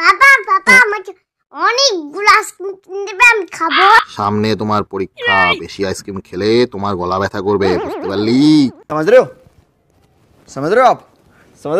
বাবা বাবা হ্যাঁ। আমাকে অনেকগুলো আইসক্রিম কিনে দেবে আমি খাবো সামনে তোমার পরীক্ষা বেশি আইসক্রিম খেলে তোমার গলা ব্যথা করবে বুঝতে পারলি সমাজ रहे हो समझ